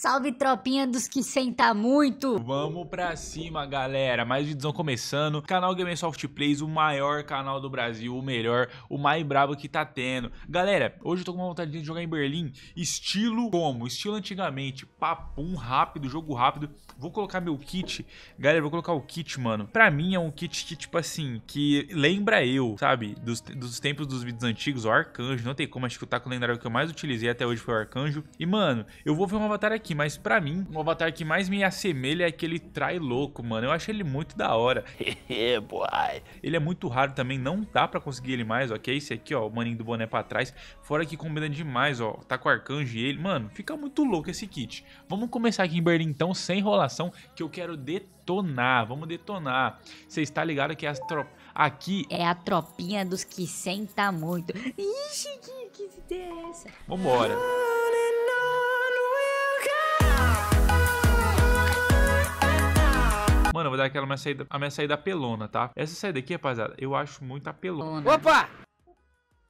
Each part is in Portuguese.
Salve tropinha dos que senta muito! Vamos pra cima, galera! Mais videozão começando. Canal Soft Plays, o maior canal do Brasil, o melhor, o mais brabo que tá tendo. Galera, hoje eu tô com uma vontade de jogar em Berlim, estilo como? Estilo antigamente, papum rápido, jogo rápido. Vou colocar meu kit, galera, vou colocar o kit, mano. Pra mim é um kit que, tipo assim, que lembra eu, sabe? Dos, dos tempos dos vídeos antigos, o Arcanjo, não tem como, acho que o taco lendário que eu mais utilizei até hoje foi o Arcanjo. E, mano, eu vou ver uma avatar aqui aqui, mas pra mim, o avatar que mais me assemelha é aquele Trai Louco, mano. Eu acho ele muito da hora. É, ele é muito raro também, não dá pra conseguir ele mais, ok? Esse aqui, ó, o maninho do boné pra trás. Fora que combina demais, ó. Tá com o arcanjo e ele. Mano, fica muito louco esse kit. Vamos começar aqui em Berlim, então, sem enrolação, que eu quero detonar. Vamos detonar. Você está ligado que as tropas... Aqui é a tropinha dos que senta muito. Ixi, que, que ideia é essa? Vambora. Ah, né? mano, eu vou dar aquela minha saída, a minha saída pelona, tá? Essa saída aqui, rapaziada, eu acho muito apelona. Opa!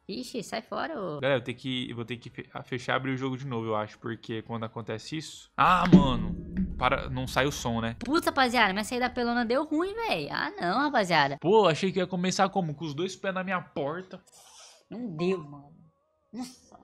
Ixi, sai fora, ô. Galera, eu, tenho que, vou ter que fechar e abrir o jogo de novo, eu acho, porque quando acontece isso... Ah, mano! Para, não sai o som, né? Puta, rapaziada, minha saída pelona deu ruim, velho. Ah, não, rapaziada. Pô, achei que ia começar como? Com os dois pés na minha porta. Não deu, mano. Nossa.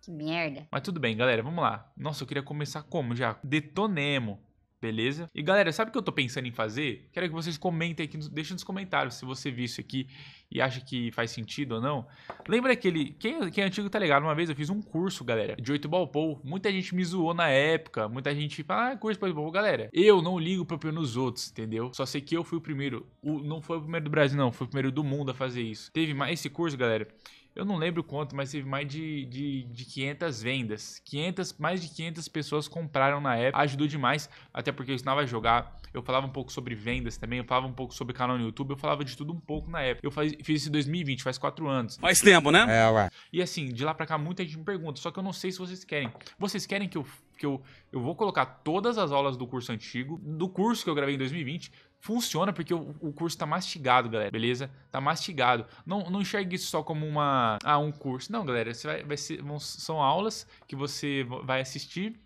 Que merda. Mas tudo bem, galera, vamos lá. Nossa, eu queria começar como já? Detonemo. Beleza? E galera, sabe o que eu tô pensando em fazer? Quero que vocês comentem aqui, deixem nos comentários se você viu isso aqui e acha que faz sentido ou não. Lembra aquele... Quem, quem é antigo tá ligado, uma vez eu fiz um curso, galera, de 8 ball Muita gente me zoou na época, muita gente fala, ah, curso pra 8 Galera, eu não ligo pro opinião nos outros, entendeu? Só sei que eu fui o primeiro. O, não foi o primeiro do Brasil, não. Foi o primeiro do mundo a fazer isso. Teve mais esse curso, galera. Eu não lembro quanto, mas teve mais de, de, de 500 vendas. 500, mais de 500 pessoas compraram na época. Ajudou demais, até porque eu ensinava a jogar. Eu falava um pouco sobre vendas também, eu falava um pouco sobre canal no YouTube, eu falava de tudo um pouco na época. Eu faz, fiz isso em 2020, faz quatro anos. Faz tempo, né? É, ué. E assim, de lá pra cá, muita gente me pergunta, só que eu não sei se vocês querem. Vocês querem que eu porque eu, eu vou colocar todas as aulas do curso antigo, do curso que eu gravei em 2020, funciona porque o, curso tá mastigado, galera, beleza? Tá mastigado. Não, não enxergue isso só como uma, ah, um curso. Não, galera, você vai, vai ser, vão, são aulas que você vai assistir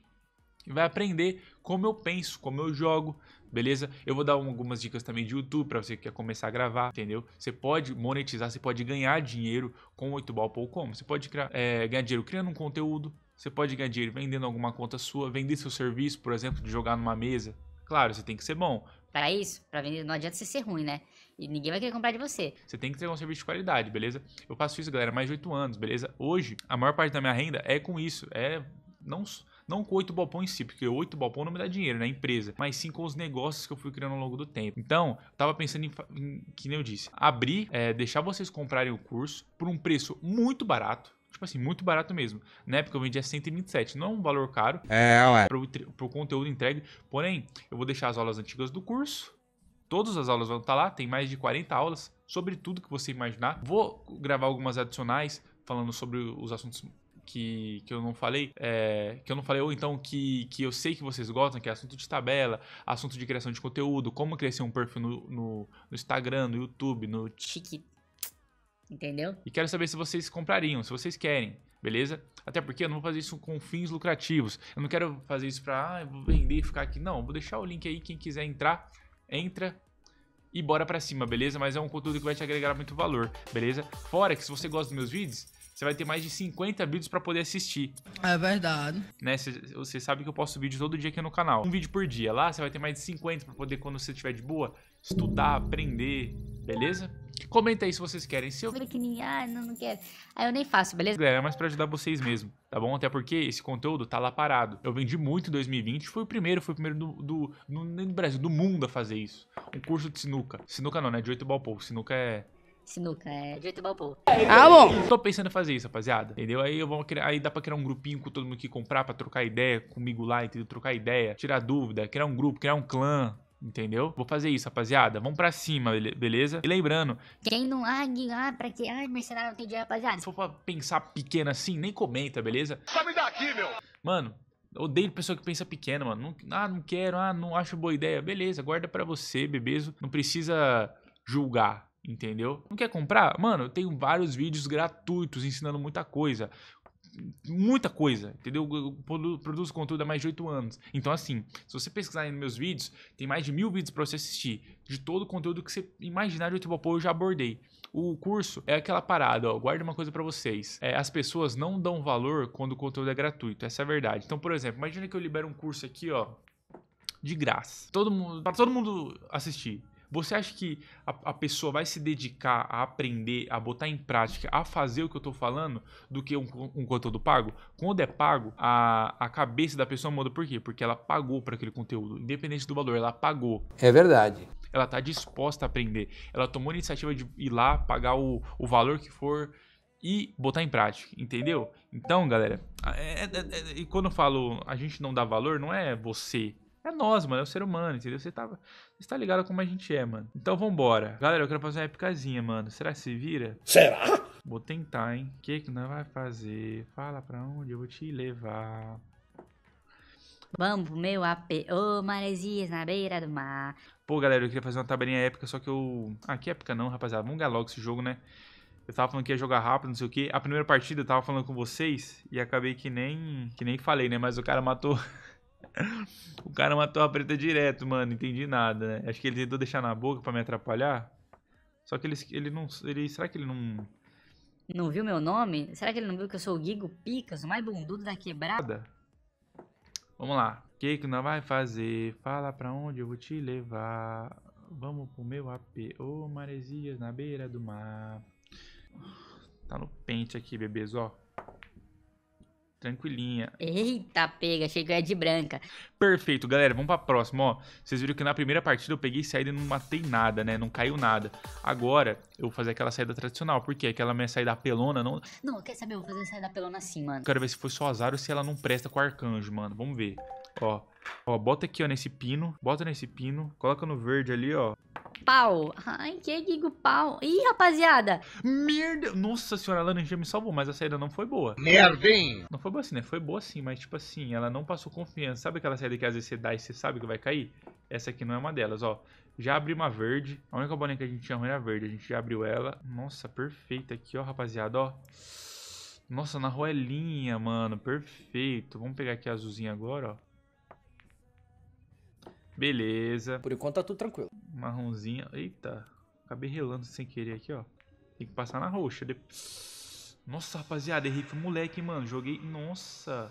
e vai aprender como eu penso, como eu jogo, beleza? Eu vou dar algumas dicas também de YouTube para você que quer começar a gravar, entendeu? Você pode monetizar, você pode ganhar dinheiro com o 8 Como Você pode criar, é, ganhar dinheiro criando um conteúdo, você pode ganhar dinheiro vendendo alguma conta sua, vender seu serviço, por exemplo, de jogar numa mesa. Claro, você tem que ser bom. Para isso, para vender, não adianta você ser ruim, né? E ninguém vai querer comprar de você. Você tem que ter um serviço de qualidade, beleza? Eu faço isso, galera, mais de 8 anos, beleza? Hoje, a maior parte da minha renda é com isso. É não não com oito balpões em si, porque oito balpão não me dá dinheiro na né, empresa, mas sim com os negócios que eu fui criando ao longo do tempo. Então, eu tava pensando em, em que nem eu disse, abrir, é, deixar vocês comprarem o curso por um preço muito barato, tipo assim, muito barato mesmo. Na época eu vendia 127, não é um valor caro. É, ué. Pro, pro conteúdo entregue. Porém, eu vou deixar as aulas antigas do curso. Todas as aulas vão estar tá lá, tem mais de 40 aulas sobre tudo que você imaginar. Vou gravar algumas adicionais falando sobre os assuntos que, que eu não falei, é, que eu não falei, ou então que, que eu sei que vocês gostam, que é assunto de tabela, assunto de criação de conteúdo, como crescer um perfil no, no, no Instagram, no YouTube, no TikTok Entendeu? E quero saber se vocês comprariam, se vocês querem, beleza? Até porque eu não vou fazer isso com fins lucrativos. Eu não quero fazer isso pra, ah, eu vou vender e ficar aqui. Não, vou deixar o link aí, quem quiser entrar, entra, e bora pra cima, beleza? Mas é um conteúdo que vai te agregar muito valor, beleza? Fora que se você gosta dos meus vídeos, você vai ter mais de 50 vídeos para poder assistir. É verdade. Né? Você sabe que eu posto vídeo todo dia aqui no canal. Um vídeo por dia. Lá você vai ter mais de 50 para poder, quando você estiver de boa, estudar, aprender, beleza? Comenta aí se vocês querem. Se eu... que nem, ah, não, não quero. Aí eu nem faço, beleza? Galera, é mais pra ajudar vocês mesmo, tá bom? Até porque esse conteúdo tá lá parado. Eu vendi muito em 2020, fui o primeiro, fui o primeiro do, do, do, do Brasil, do mundo a fazer isso. Um curso de sinuca. Sinuca não, né? De oito balpou. Sinuca é sinuca, é de oito balpou Ah, bom. Tô pensando em fazer isso, rapaziada. Entendeu? Aí eu vou criar, aí dá pra criar um grupinho com todo mundo que comprar pra trocar ideia comigo lá, entendeu? Trocar ideia, tirar dúvida, criar um grupo, criar um clã, Entendeu? Vou fazer isso, rapaziada. Vamos pra cima, beleza? E lembrando... Quem não... Ai, ah, pra que... Ai, mercenário não tem dinheiro, rapaziada. Se for pra pensar pequeno assim, nem comenta, beleza? Sabe daqui, meu! Mano, Odeio pessoa que pensa pequena, mano. Não, ah, não quero, ah, não acho boa ideia. Beleza, guarda para você, bebezo. Não precisa julgar, entendeu? Não quer comprar? Mano, eu tenho vários vídeos gratuitos ensinando muita coisa muita coisa, entendeu? Eu produzo conteúdo há mais de oito anos. Então, assim, se você pesquisar aí nos meus vídeos, tem mais de mil vídeos para você assistir, de todo o conteúdo que você imaginar de Utubapô eu já abordei. O curso é aquela parada, ó, guarda uma coisa para vocês. É, as pessoas não dão valor quando o conteúdo é gratuito, essa é a verdade. Então, por exemplo, imagina que eu libero um curso aqui, ó, de graça. Todo mundo, para todo mundo assistir. Você acha que a, a, pessoa vai se dedicar a aprender, a botar em prática, a fazer o que eu estou falando, do que um, um, conteúdo pago? Quando é pago, a, a cabeça da pessoa muda. Por quê? Porque ela pagou para aquele conteúdo, independente do valor, ela pagou. É verdade. Ela está disposta a aprender. Ela tomou a iniciativa de ir lá, pagar o, o valor que for e botar em prática, entendeu? Então, galera, é, é, é, e quando eu falo a gente não dá valor, não é você é nós, mano, é o ser humano, entendeu? Você tá, você tá ligado como a gente é, mano. Então vambora. Galera, eu quero fazer uma épicazinha, mano. Será que se vira? Será? Vou tentar, hein? O que que nós vai fazer? Fala pra onde eu vou te levar. Vamos pro meu AP. Ô, oh, maresias na beira do mar. Pô, galera, eu queria fazer uma tabelinha épica, só que eu... Ah, que épica não, rapaziada. Vamos ganhar logo esse jogo, né? Eu tava falando que ia jogar rápido, não sei o quê. A primeira partida eu tava falando com vocês e acabei que nem... Que nem falei, né? Mas o cara matou o cara matou a preta direto, mano. Entendi nada, né? Acho que ele tentou deixar na boca pra me atrapalhar. Só que ele, ele não. Ele, será que ele não. Não viu meu nome? Será que ele não viu que eu sou o Gigo Picas, o mais bundudo da quebrada? Vamos lá. O que que nós vai fazer? Fala pra onde eu vou te levar. Vamos pro meu AP. Ô, oh, maresias na beira do mar. Tá no pente aqui, bebês, ó. Tranquilinha. Eita, pega, ia de branca. Perfeito, galera, vamos pra próxima, ó. Vocês viram que na primeira partida eu peguei saída e não matei nada, né? Não caiu nada. Agora, eu vou fazer aquela saída tradicional, porque aquela minha saída pelona não... Não, quer saber, eu vou fazer a saída pelona assim, mano. Quero ver se foi só azar ou se ela não presta com o arcanjo, mano. Vamos ver. Ó, ó, bota aqui, ó, nesse pino. Bota nesse pino. Coloca no verde ali, ó pau. Ai, que digo pau. Ih, rapaziada. Merda. Nossa senhora, a já me salvou, mas a saída não foi boa. Merda, hein? Não foi boa assim, né? Foi boa sim, mas tipo assim, ela não passou confiança. Sabe aquela saída que às vezes você dá e você sabe que vai cair? Essa aqui não é uma delas, ó. Já abri uma verde. A única bolinha que a gente tinha ruim era verde. A gente já abriu ela. Nossa, perfeita aqui, ó, rapaziada, ó. Nossa, na roelinha, é mano. Perfeito. Vamos pegar aqui a azulzinha agora, ó. Beleza. Por enquanto tá tudo tranquilo marronzinha. Eita, acabei relando sem querer aqui, ó. Tem que passar na roxa. Nossa, rapaziada, errei com moleque, mano. Joguei... Nossa.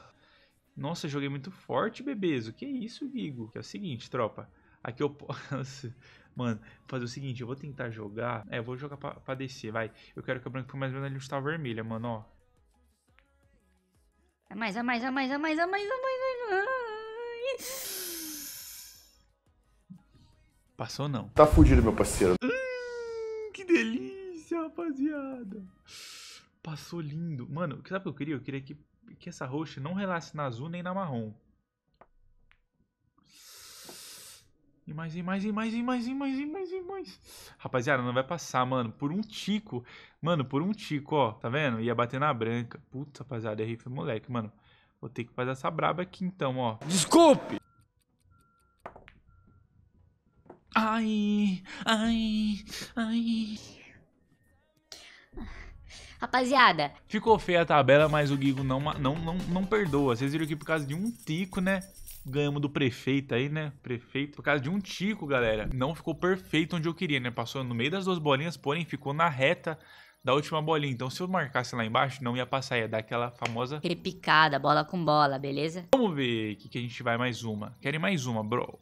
Nossa, joguei muito forte, bebezo. Que isso, Vigo? Que é o seguinte, tropa. Aqui eu posso... Mano, fazer o seguinte, eu vou tentar jogar... É, eu vou jogar pra, pra descer, vai. Eu quero que a branca fique mais ou menos ali onde tá vermelha, mano, ó. é mais, é mais, é mais, é mais, é mais, é mais, é mais... Passou não. Tá fudido, meu parceiro. Hum, que delícia, rapaziada. Passou lindo. Mano, sabe o que eu queria? Eu queria que, que essa roxa não relasse na azul nem na marrom. E mais, e mais, e mais, e mais, e mais, e mais, e mais. Rapaziada, não vai passar, mano. Por um tico. Mano, por um tico, ó. Tá vendo? Ia bater na branca. Puta, rapaziada, errei foi moleque, mano. Vou ter que fazer essa braba aqui então, ó. Desculpe! Ai, ai, ai. Rapaziada. Ficou feia a tabela, mas o Guigo não, não, não, não perdoa. Vocês viram que por causa de um tico, né? Ganhamos do prefeito aí, né? Prefeito. Por causa de um tico, galera. Não ficou perfeito onde eu queria, né? Passou no meio das duas bolinhas, porém ficou na reta da última bolinha. Então, se eu marcasse lá embaixo, não ia passar, ia dar aquela famosa... Aquele picada, bola com bola, beleza? Vamos ver o que, que a gente vai mais uma. Querem mais uma, bro?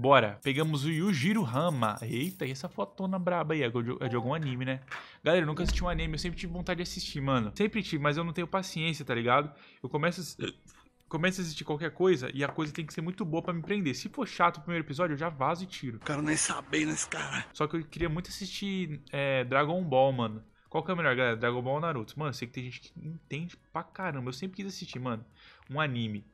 Bora. Pegamos o Yujiro Hama. Eita, e essa fotona braba aí? É de, é de algum anime, né? Galera, eu nunca assisti um anime. Eu sempre tive vontade de assistir, mano. Sempre tive, mas eu não tenho paciência, tá ligado? Eu começo a começa a assistir qualquer coisa e a coisa tem que ser muito boa para me prender. Se for chato o primeiro episódio, eu já vazo e tiro. cara nem saber nesse cara. Só que eu queria muito assistir é, Dragon Ball, mano. Qual que é o melhor, galera? Dragon Ball ou Naruto? Mano, eu sei que tem gente que entende pra caramba. Eu sempre quis assistir, mano, um anime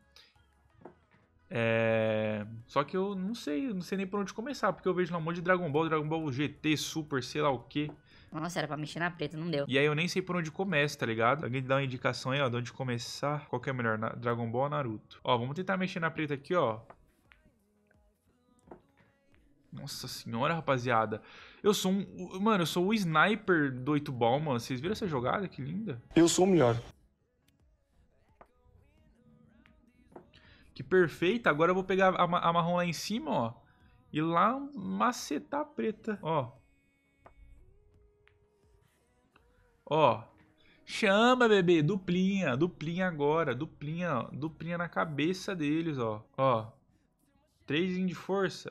é... Só que eu não sei, não sei nem por onde começar, porque eu vejo lá um monte de Dragon Ball, Dragon Ball GT, Super, sei lá o que. Nossa, era pra mexer na preta, não deu. E aí eu nem sei por onde começa, tá ligado? Alguém dá uma indicação aí, ó, de onde começar. Qual que é melhor, Dragon Ball ou Naruto? Ó, vamos tentar mexer na preta aqui, ó. Nossa senhora, rapaziada. Eu sou um. Mano, eu sou o sniper do 8 Ball, mano. Vocês viram essa jogada? Que linda. Eu sou o melhor. Que perfeita. Agora eu vou pegar a, a marrom lá em cima, ó. E lá macetar a preta, ó. Ó. Chama, bebê. Duplinha. Duplinha agora. Duplinha, Duplinha na cabeça deles, ó. Ó. Três de força.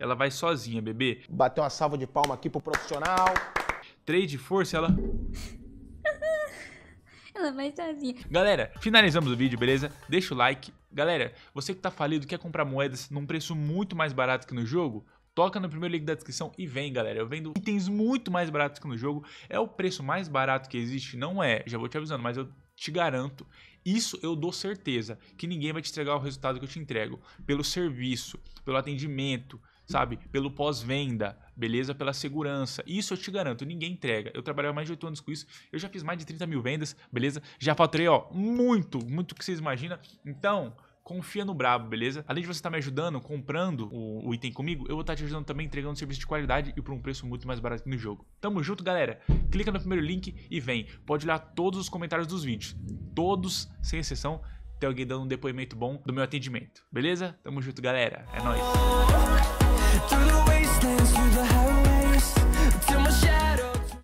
Ela vai sozinha, bebê. Bateu uma salva de palma aqui pro profissional. Três de força, ela mais sozinha. Galera, finalizamos o vídeo, beleza? Deixa o like. Galera, você que tá falido, quer comprar moedas num preço muito mais barato que no jogo? Toca no primeiro link da descrição e vem, galera. Eu vendo itens muito mais baratos que no jogo. É o preço mais barato que existe? Não é, já vou te avisando, mas eu te garanto. Isso eu dou certeza que ninguém vai te entregar o resultado que eu te entrego. Pelo serviço, pelo atendimento, sabe? Pelo pós-venda beleza? Pela segurança. Isso eu te garanto, ninguém entrega. Eu trabalhei mais de 8 anos com isso, eu já fiz mais de 30 mil vendas, beleza? Já faturei, ó, muito, muito que vocês imaginam. Então, confia no Brabo, beleza? Além de você estar tá me ajudando comprando o, o item comigo, eu vou estar tá te ajudando também entregando um serviço de qualidade e por um preço muito mais barato no jogo. Tamo junto, galera. Clica no primeiro link e vem. Pode olhar todos os comentários dos vídeos. Todos, sem exceção, tem alguém dando um depoimento bom do meu atendimento. Beleza? Tamo junto, galera. É nóis.